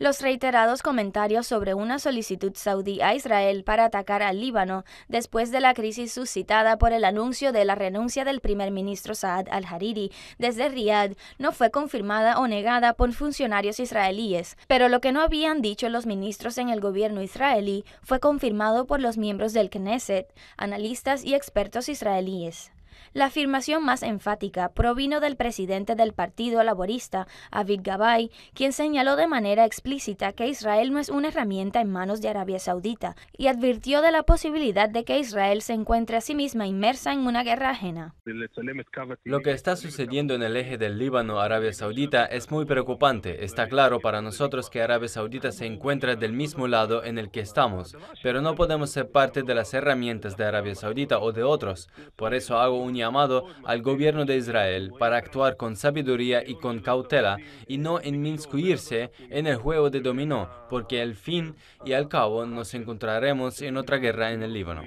Los reiterados comentarios sobre una solicitud saudí a Israel para atacar al Líbano después de la crisis suscitada por el anuncio de la renuncia del primer ministro Saad al-Hariri desde Riyadh no fue confirmada o negada por funcionarios israelíes, pero lo que no habían dicho los ministros en el gobierno israelí fue confirmado por los miembros del Knesset, analistas y expertos israelíes. La afirmación más enfática provino del presidente del Partido Laborista, Avid Gabay, quien señaló de manera explícita que Israel no es una herramienta en manos de Arabia Saudita y advirtió de la posibilidad de que Israel se encuentre a sí misma inmersa en una guerra ajena. Lo que está sucediendo en el eje del Líbano, Arabia Saudita, es muy preocupante. Está claro para nosotros que Arabia Saudita se encuentra del mismo lado en el que estamos, pero no podemos ser parte de las herramientas de Arabia Saudita o de otros. Por eso hago un un llamado al gobierno de Israel para actuar con sabiduría y con cautela y no inmiscuirse en el juego de dominó, porque al fin y al cabo nos encontraremos en otra guerra en el Líbano.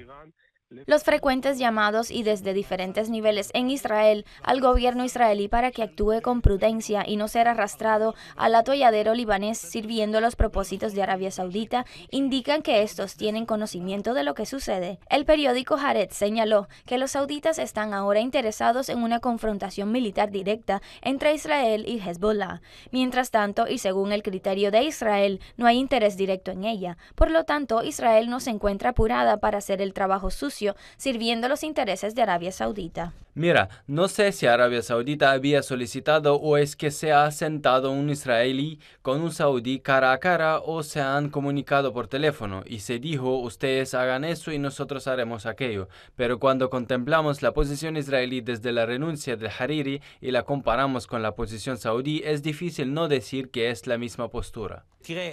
Los frecuentes llamados y desde diferentes niveles en Israel al gobierno israelí para que actúe con prudencia y no ser arrastrado al atolladero libanés sirviendo los propósitos de Arabia Saudita indican que estos tienen conocimiento de lo que sucede. El periódico jared señaló que los sauditas están ahora interesados en una confrontación militar directa entre Israel y Hezbollah. Mientras tanto, y según el criterio de Israel, no hay interés directo en ella. Por lo tanto, Israel no se encuentra apurada para hacer el trabajo sucio sirviendo los intereses de Arabia Saudita. Mira, no sé si Arabia Saudita había solicitado o es que se ha sentado un israelí con un saudí cara a cara o se han comunicado por teléfono y se dijo ustedes hagan eso y nosotros haremos aquello. Pero cuando contemplamos la posición israelí desde la renuncia de Hariri y la comparamos con la posición saudí, es difícil no decir que es la misma postura.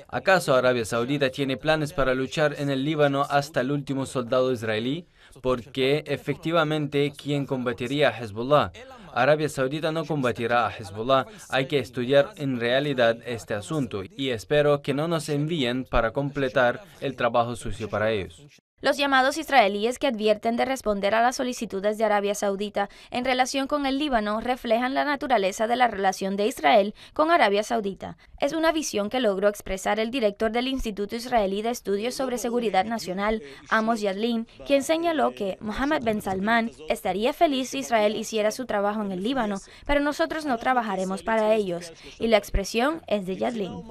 ¿Acaso Arabia Saudita tiene planes para luchar en el Líbano hasta el último soldado israelí? Porque efectivamente, ¿quién combatiría a Hezbollah? Arabia Saudita no combatirá a Hezbollah. Hay que estudiar en realidad este asunto y espero que no nos envíen para completar el trabajo sucio para ellos. Los llamados israelíes que advierten de responder a las solicitudes de Arabia Saudita en relación con el Líbano reflejan la naturaleza de la relación de Israel con Arabia Saudita. Es una visión que logró expresar el director del Instituto Israelí de Estudios sobre Seguridad Nacional, Amos Yadlin, quien señaló que Mohammed Ben Salman estaría feliz si Israel hiciera su trabajo en el Líbano, pero nosotros no trabajaremos para ellos. Y la expresión es de Yadlin.